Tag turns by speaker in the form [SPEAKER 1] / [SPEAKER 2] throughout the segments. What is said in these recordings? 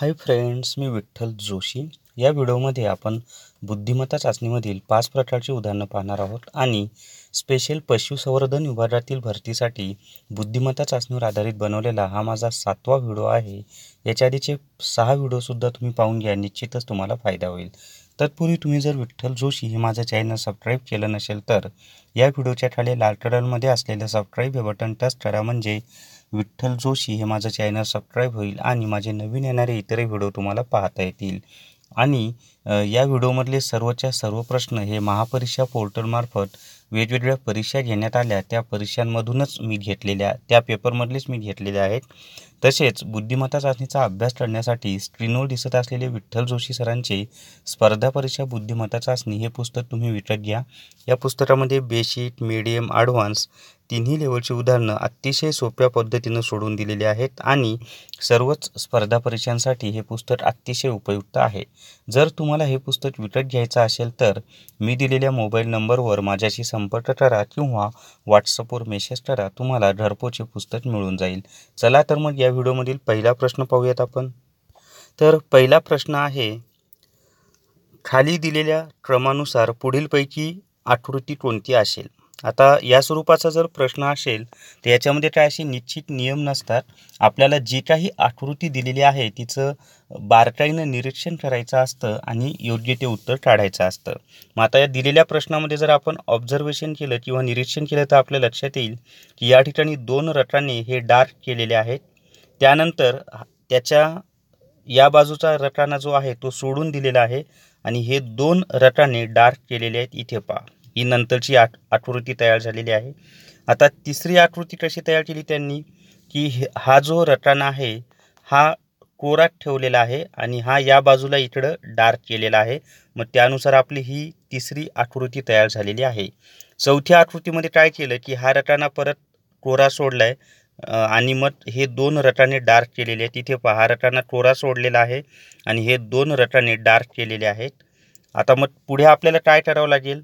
[SPEAKER 1] हाय friends मी विठ्ठल जोशी या व्हिडिओमध्ये आपण बुद्धिमत्ता चाचणीमधील पाच प्रकारची उदाहरणं पाहणार आहोत आणि स्पेशल पशुसंवर्धन विभागातील भरतीसाठी बुद्धिमत्ता चाचणीवर आधारित बनवलेला हा माझा सातवा व्हिडिओ आहे याच्या आधीचे सहा व्हिडिओसुद्धा तुम्ही पाहून घ्या निश्चितच तुम्हाला फायदा होईल तत्पूर्वी तुम्ही जर विठ्ठल जोशी हे माझं चॅनल सबस्क्राईब केलं नसेल तर या व्हिडिओच्या खाली लाल कलरमध्ये असलेलं सबस्क्राईब हे बटन टच करा म्हणजे विठ्ठल जोशी हे माझं चॅनल सबस्क्राईब होईल आणि माझे नवीन येणारे इतर व्हिडिओ तुम्हाला पाहता येतील आणि या व्हिडिओमधले सर्वच्या सर्व प्रश्न हे महापरीक्षा पोर्टलमार्फत वेगवेगळ्या परीक्षा घेण्यात आल्या त्या परीक्षांमधूनच मी घेतलेल्या त्या पेपरमधलेच मी घेतलेल्या आहेत तसेच बुद्धिमत्ता चाचणीचा अभ्यास करण्यासाठी स्क्रीनवर दिसत असलेले विठ्ठल जोशी सरांचे स्पर्धा परीक्षा बुद्धिमत्ता चाचणी हे पुस्तक तुम्ही विकत घ्या या पुस्तकामध्ये बेसिक मिडियम ॲडव्हान्स तिन्ही लेवलची उदाहरणं अतिशय सोप्या पद्धतीनं सोडून दिलेली आहेत आणि सर्वच स्पर्धा परीक्षांसाठी हे पुस्तक अतिशय उपयुक्त आहे जर तुम्हाला हे पुस्तक विकत घ्यायचं असेल तर मी दिलेल्या मोबाईल नंबरवर माझ्याशी संपर्क करा किंवा व्हॉट्सअपवर मेसेज करा तुम्हाला घरपोचे पुस्तक मिळून जाईल चला तर मग या या व्हिडिओमधील पहिला प्रश्न पाहूयात आपण तर पहिला प्रश्न आहे खाली दिलेल्या क्रमानुसार पुढीलपैकी आकृती कोणती असेल आता या स्वरूपाचा जर प्रश्न असेल तर याच्यामध्ये काय असे निश्चित नियम नसतात आपल्याला जी काही आकृती दिलेली आहे तिचं बारकाईनं निरीक्षण करायचं असतं आणि योग्य ते उत्तर काढायचं असतं मग आता या दिलेल्या प्रश्नामध्ये जर आपण ऑब्झर्वेशन केलं किंवा निरीक्षण केलं तर आपल्या लक्षात येईल की या ठिकाणी दोन रटांनी हे डार्क केलेले आहेत त्यानंतर त्याच्या या बाजूचा रटाना जो आहे तो सोडून दिलेला आहे आणि हे दोन रटाने डार्क केलेले आहेत इथे पहा ही नंतरची आठ आकृती तयार झालेली आहे आता तिसरी आकृती कशी तयार केली त्यांनी की हा जो रटाना आहे हा कोरात ठेवलेला आहे आणि हा या बाजूला इकडं डार्क केलेला आहे मग त्यानुसार आपली ही तिसरी आकृती तयार झालेली आहे चौथ्या आकृतीमध्ये काय केलं की हा रटाना परत कोरा सोडला आहे आणि मग हे दोन रटाने डार्क केलेले आहेत तिथे पहा रटाना कोरा सोडलेला आहे आणि हे दोन रटाने डार्क केलेले आहेत आता मग पुढे आपल्याला काय करावं लागेल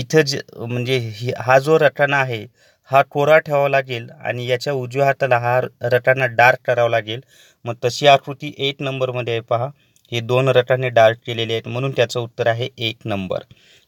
[SPEAKER 1] इथं जे म्हणजे हा जो रटाना आहे हा कोरा ठेवावा लागेल आणि याच्या उजव्या हाताला हा रटाना डार्क करावा लागेल मग तशी आकृती एक नंबरमध्ये आहे पहा हे दोन रटाने डार्क केलेले आहेत म्हणून त्याचं उत्तर आहे एक नंबर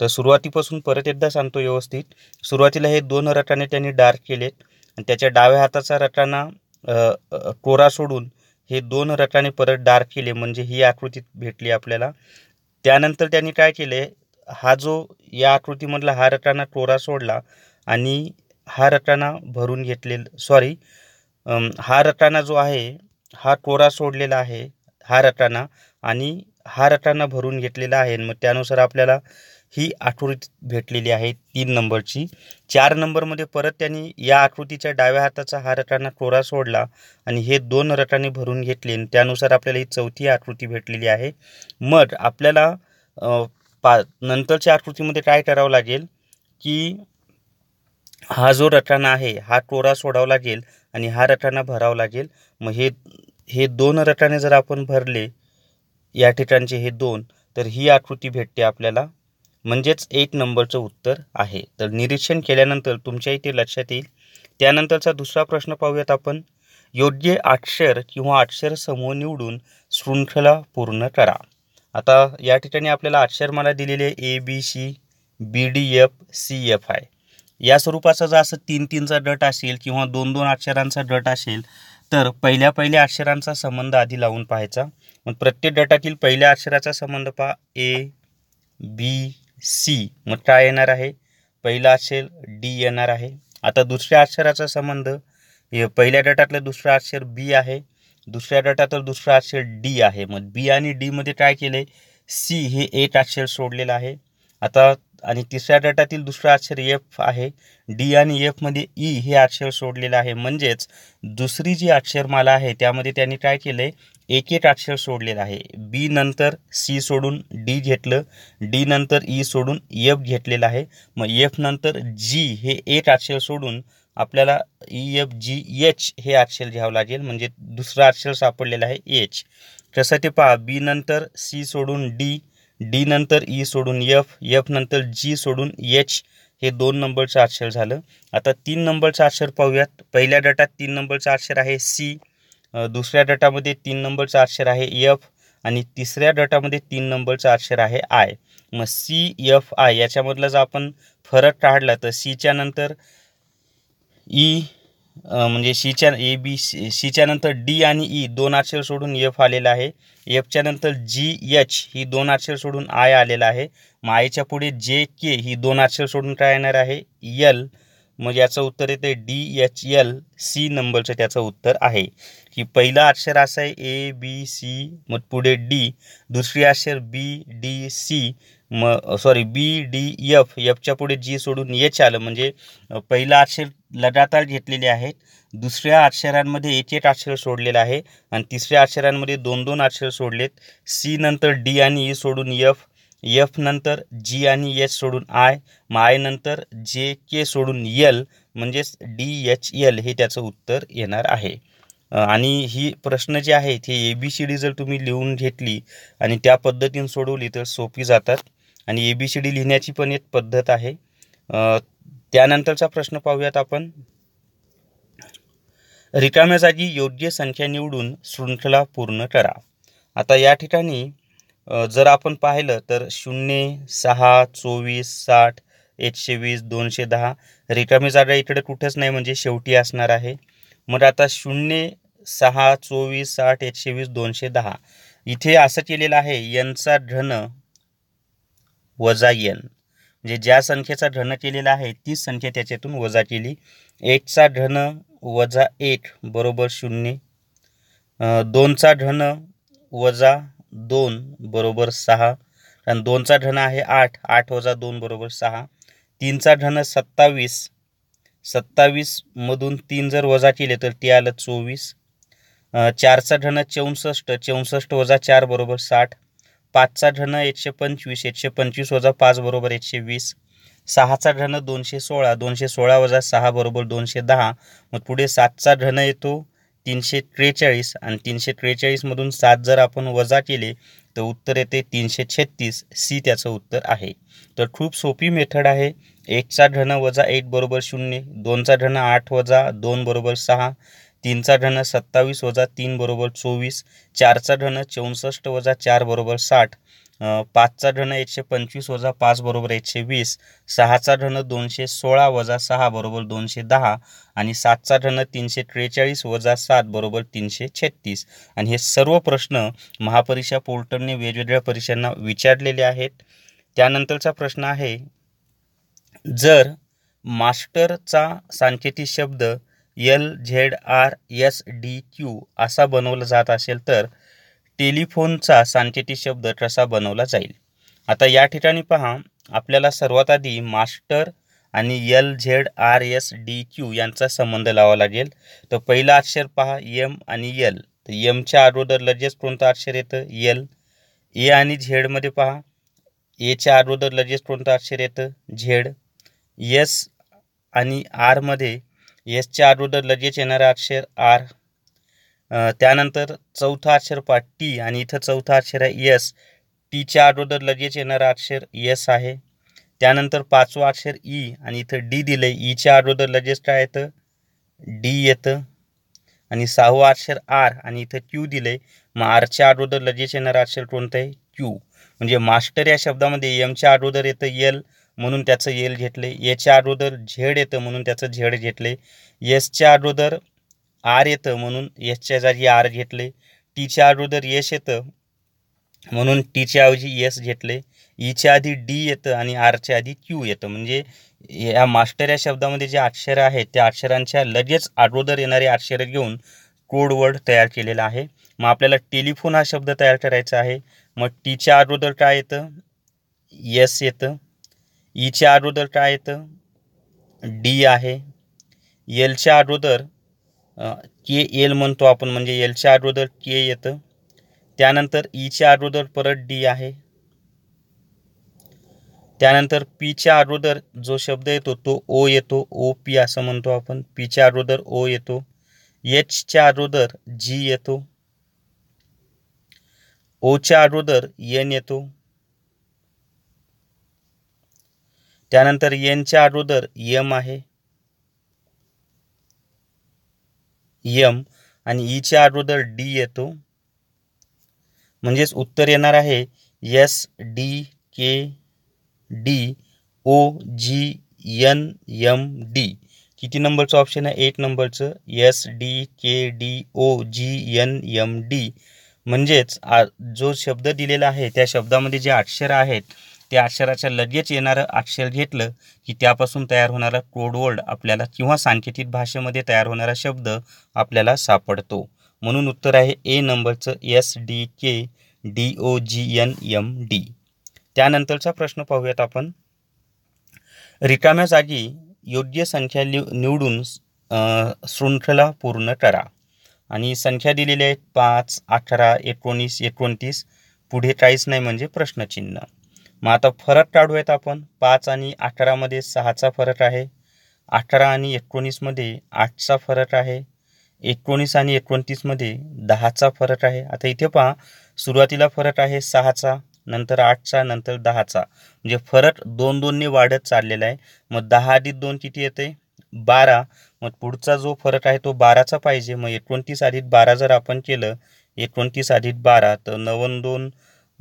[SPEAKER 1] तर सुरुवातीपासून परत एकदा सांगतो व्यवस्थित सुरुवातीला हे दोन रटाने त्यांनी डार्क केलेत आणि त्याच्या डाव्या हाताचा रटाना कोरा सोडून हे दोन रटाने परत डार्क केले म्हणजे ही आकृती भेटली आपल्याला त्यानंतर त्यांनी काय केले हा जो या आकृतीमधला हा रटाना कोरा सोडला आणि हा रटाना भरून घेतले सॉरी हा रटाना जो आहे हा कोरा सोडलेला आहे हा रटाना आणि हा रटाना भरून घेतलेला आहे मग त्यानुसार आपल्याला ही आकृती भेटलेली आहे तीन नंबरची चार नंबरमध्ये परत त्यांनी या आकृतीच्या डाव्या हाताचा हा रटांना कोरा सोडला आणि हे दोन रटाने भरून घेतले आणि त्यानुसार आपल्याला ही चौथी आकृती भेटलेली आहे मग आपल्याला पा नंतरच्या आकृतीमध्ये काय करावं लागेल की हा जो रटाणा आहे हा कोरा सोडावा लागेल आणि हा रटाणा भरावा लागेल मग हे हे दोन रटाने जर आपण भरले या ठिकाणचे हे दोन तर ही आकृती भेटते आपल्याला म्हणजेच एक नंबरचं उत्तर आहे तर निरीक्षण केल्यानंतर तुमच्याही ते लक्षात येईल त्यानंतरचा दुसरा प्रश्न पाहूयात आपण योग्य अक्षर किंवा समूह निवडून शृंखला पूर्ण करा आता या ठिकाणी आपल्याला अक्षर मला दिलेले A B C B D F C F I या स्वरूपाचा जर असं तीन तीनचा गट असेल किंवा दोन दोन अक्षरांचा गट असेल तर पहिल्या पहिल्या अक्षरांचा संबंध आधी लावून पाहायचा मग प्रत्येक गटातील पहिल्या अक्षराचा संबंध पहा ए बी सी मग काय येणार आहे पहिला असेल डी येणार आहे आता दुसऱ्या अक्षराचा संबंध पहिल्या गटातलं दुसरं अक्षर बी आहे दुसऱ्या गटातलं दुसरं अक्षर डी आहे मग बी आणि डीमध्ये काय केलं आहे सी हे एक अक्षर सोडलेलं आहे आता आणि तिसऱ्या गटातील दुसरं अक्षर एफ आहे डी आणि एफमध्ये ई e हे अक्षर सोडलेलं आहे म्हणजेच दुसरी जी अक्षरमाला आहे त्यामध्ये त्यांनी काय केलं आहे एक एक अक्षर सोडलेलं आहे बी नंतर सी सोडून डी घेतलं डी नंतर ई e सोडून एफ घेतलेलं आहे मग एफ नंतर जी हे एक अक्षर सोडून आपल्याला ई एफ जी एच हे अक्षर घ्यावं लागेल म्हणजे दुसरं अक्षर सापडलेलं आहे एच कसं ते पहा बी नंतर सी सोडून डी डी नंतर ई सोडून एफ एफ नंतर जी सोडून एच हे दोन नंबरचं अक्षर झालं आता तीन नंबरचं अक्षर पाहूयात पहिल्या डटात तीन नंबरचं अक्षर आहे सी दुसऱ्या डटामध्ये तीन नंबरचं अक्षर आहे एफ आणि तिसऱ्या डटामध्ये तीन नंबरचं अक्षर आहे आय मग सी एफ आय याच्यामधला जर आपण फरक काढला तर सीच्या नंतर ई म्हणजे सीच्या ए बी सी सीच्या नंतर डी आणि ई दोन अक्षर सोडून एफ आलेला आहे एफच्या नंतर जी एच ही दोन अक्षर सोडून आय आलेला आहे मग आयच्या पुढे जे के ही दोन अक्षर सोडून काय येणार आहे यल मग म्हणजे याचं उत्तर येते डी एच एल सी नंबरचं त्याचं उत्तर आहे की पहिला अक्षर असं आहे ए बी सी मग पुढे डी दुसरी अक्षर बी डी सी म सॉरी बी डी एफ एफच्या पुढे जी सोडून एच आलं म्हणजे पहिला अक्षर लगातार घेतलेले आहेत दुसऱ्या अक्षरांमध्ये एक एक अक्षर सोडलेलं आहे आणि तिसऱ्या अक्षरांमध्ये दोन दोन अक्षर सोडलेत सी नंतर डी आणि ई e सोडून एफ एफ नंतर जी आणि एच सोडून आय मग नंतर जे के सोडून एल म्हणजेच डी एच एल हे त्याचं उत्तर येणार आहे आणि ही प्रश्न जे आहेत हे ए बी सी डी जर तुम्ही लिहून घेतली आणि त्या पद्धतीने सोडवली तर सोपी जातात आणि ए बी सी डी लिहिण्याची पण एक पद्धत आहे त्यानंतरचा प्रश्न पाहूयात आपण रिकाम्या जागी योग्य संख्या निवडून शृंखला पूर्ण करा आता या ठिकाणी जर आपण पाहिलं तर शून्य सहा चोवीस साठ एकशे वीस दोनशे दहा रिकामी जागा इकडे कुठेच नाही म्हणजे शेवटी असणार आहे मग आता शून्य सहा चोवीस साठ एकशे वीस दोनशे दहा इथे असं केलेलं आहे यनचा घन वजा यन म्हणजे ज्या संख्येचा घन केलेला आहे तीच संख्या त्याच्यातून वजा केली एकचा घन वजा एक बरोबर शून्य दोनचा घन वजा दोन बरोबर सहा आणि दोनचा ढन आहे आठ आठ वजा दोन बरोबर सहा तीनचा ढन सत्तावीस सत्तावीसमधून तीन जर वजा केले तर ते आलं चोवीस चारचा ढन चौसष्ट चौसष्ट वजा चार बरोबर साठ पाचचा ढन एकशे पंचवीस एकशे पंचवीस वजा पाच बरोबर एकशे वीस सहाचा ढन दोनशे सोळा दोनशे सोळा वजा सहा बरोबर दोनशे दहा मग पुढे सातचा धन येतो तीनशे त्रेचाळीस आणि तीनशे त्रेचाळीसमधून सात जर आपण वजा केले तर उत्तर येते तीनशे छत्तीस सी त्याचं उत्तर आहे तर खूप सोपी मेथड आहे एकचा घन वजा एक बरोबर शून्य दोनचा घन आठ वजा दोन बरोबर सहा तीनचा घन सत्तावीस वजा तीन बरोबर चोवीस चारचा घन चौसष्ट वजा चार बरोबर साठ पाचचा धन एकशे पंचवीस वजा पाच बरोबर एकशे वीस सहाचा धन दोनशे सोळा वजा सहा बरोबर दोनशे दहा आणि सातचा धन तीनशे त्रेचाळीस वजा सात बरोबर तीनशे छत्तीस आणि हे सर्व प्रश्न महापरीक्षा पोर्टलने वेगवेगळ्या परीक्षांना विचारलेले आहेत त्यानंतरचा प्रश्न आहे जर मास्टरचा सांकेतिक शब्द L Z R S D Q असा बनवला जात असेल तर टेलिफोनचा सांकेतिक शब्द कसा बनवला जाईल आता या ठिकाणी पहा आपल्याला सर्वात आधी मास्टर आणि L Z R S D Q यांचा संबंध लावा लागेल तर पहिला अक्षर पहा यम आणि यल तर यमच्या अगोदर लगेच कोणतं अक्षर येतं यल ए आणि झेडमध्ये पहा एच्या अगोदर लगेच कोणतं अक्षर येतं झेड यस आणि आरमध्ये यसच्या अगोदर लगेच येणारं अक्षर आर त्यानंतर चौथा अक्षर पहा टी आणि इथं चौथा अक्षर आहे यस टीच्या अगोदर लगेच येणारा अक्षर यस आहे त्यानंतर पाचवा अक्षर ई e आणि इथं डी दिलं आहे e ईच्या अगोदर लगेच काय येतं डी येतं आणि सहावा अक्षर आर आणि इथं क्यू दिलं आहे मग आरच्या अगोदर लगेच येणारं अक्षर कोणतं आहे क्यू म्हणजे मास्टर या शब्दामध्ये एमच्या अगोदर येतं एल म्हणून त्याचं एल घेतले एच्या अगोदर झेड येतं म्हणून त्याचं झेड घेतले एसच्या अगोदर आर येतं म्हणून एसच्या जागी आर घेतले टीच्या अगोदर एस येतं म्हणून टीच्या ऐवजी एस घेतले ईच्या आधी डी येतं आणि आरच्या आधी क्यू येतं म्हणजे या मास्टर या शब्दामध्ये जे अक्षरं आहेत त्या अक्षरांच्या लगेच अगोदर येणारे अक्षरं घेऊन कोडवर्ड तयार केलेला आहे मग आपल्याला टेलिफोन हा शब्द तयार करायचा आहे मग टीच्या अगोदर काय येतं यस येतं ईच्या अगोदर काय येतं डी आहे एलच्या अगोदर के एल म्हणतो आपण म्हणजे एलच्या अगोदर के येतं त्यानंतर ईच्या e अगोदर परत डी आहे त्यानंतर पीच्या अगोदर जो शब्द येतो तो ओ येतो ओ पी असं म्हणतो आपण पीच्या अगोदर ओ येतो एचच्या अगोदर जी येतो ओच्या अगोदर एन येतो त्यानंतर एनच्या अगोदर यम आहे यम आणि ईच्या अगोदर डी येतो म्हणजेच उत्तर येणार आहे S D K D O G N M D किती नंबरचं ऑप्शन आहे एक नंबरचं S D K D O G N M D म्हणजेच आ जो शब्द दिलेला आहे त्या शब्दामध्ये जे अक्षर आहेत त्या अक्षराच्या लगेच येणारं अक्षर घेतलं की त्यापासून तयार होणारा कोडवर्ड आपल्याला किंवा सांकेतिक भाषेमध्ये तयार होणारा शब्द आपल्याला सापडतो म्हणून उत्तर आहे ए नंबरचं S D K D O G N M D त्यानंतरचा प्रश्न पाहूयात आपण रिकाम्या जागी योग्य संख्या लिव निवडून शृंखला पूर्ण करा आणि संख्या दिलेल्या आहेत पाच अठरा एकोणीस एकोणतीस पुढे काहीच नाही म्हणजे प्रश्नचिन्ह मग आता फरक काढूयात आपण पाच आणि अठरामध्ये सहाचा फरक आहे अठरा आणि एकोणीसमध्ये आठचा फरक आहे एकोणीस आणि एकोणतीसमध्ये दहाचा फरक आहे आता इथे पहा सुरुवातीला फरक आहे सहाचा नंतर आठचा नंतर दहाचा म्हणजे फरक दोन दोनने वाढत चाललेला आहे मग दहा आधी दोन किती येते बारा मग पुढचा जो फरक आहे तो बाराचा पाहिजे मग एकोणतीस आधी बारा जर आपण केलं एकोणतीस आधी बारा तर नवन दोन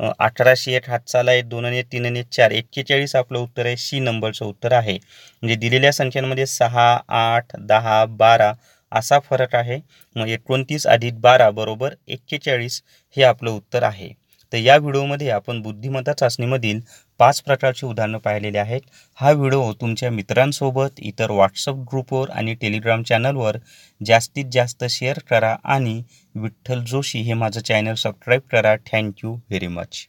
[SPEAKER 1] अठराशे एक हातचाला आहे दोन आणि तीन आणि चार एक्केचाळीस आपलं उत्तर आहे सी नंबरचं उत्तर आहे म्हणजे दिलेल्या संख्यांमध्ये सहा आठ दहा बारा असा फरक आहे मग एकोणतीस अधिक बारा बरोबर एक्केचाळीस हे आपलं उत्तर आहे तर या व्हिडिओमध्ये आपण बुद्धिमत्ता चाचणीमधील पाच प्रकारची उदाहरणं पाहिलेली आहेत हा व्हिडिओ तुमच्या मित्रांसोबत इतर व्हॉट्सअप ग्रुपवर आणि टेलिग्राम चॅनलवर जास्तीत जास्त शेअर करा आणि विठ्ठल जोशी हे माझं चॅनल सबस्क्राईब करा थँक्यू व्हेरी मच